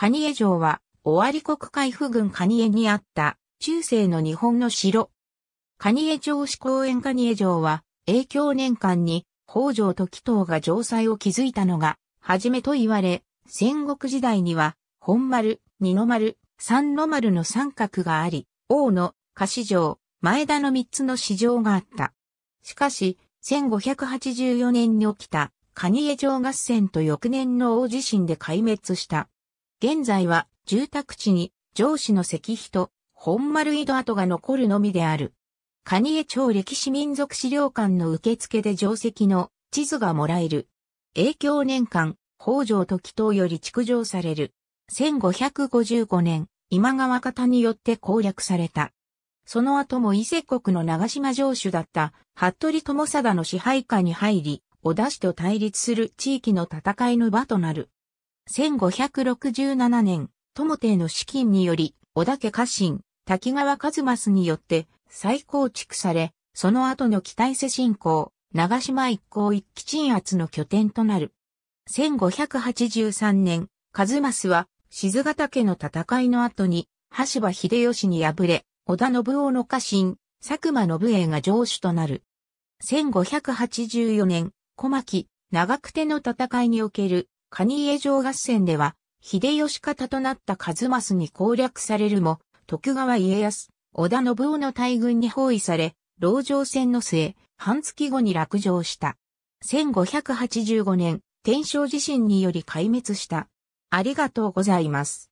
カニエ城は、尾張国海部軍カニエにあった、中世の日本の城。カニエ城市公園カニエ城は、永響年間に、北条時藤が城塞を築いたのが、はじめと言われ、戦国時代には、本丸、二の丸、三の丸の三角があり、王の、子城、前田の三つの市場があった。しかし、1584年に起きた、カニエ城合戦と翌年の大地震で壊滅した。現在は住宅地に上司の石碑と本丸井戸跡が残るのみである。蟹江町歴史民族資料館の受付で定石の地図がもらえる。影響年間、北条時藤より築城される。1555年、今川方によって攻略された。その後も伊勢国の長島城主だった、服部友貞の支配下に入り、織田氏と対立する地域の戦いの場となる。1567年、友帝の資金により、小田家家臣、滝川一益によって再構築され、その後の北伊勢信仰、長島一向一基鎮圧の拠点となる。1583年、一益は、静ヶ岳の戦いの後に、橋場秀吉に敗れ、織田信夫の家臣、佐久間信栄が城主となる。1584年、小牧、長久手の戦いにおけるカニエ城合戦では、秀吉方となった数正に攻略されるも、徳川家康、織田信夫の大軍に包囲され、牢城戦の末、半月後に落城した。1585年、天正地震により壊滅した。ありがとうございます。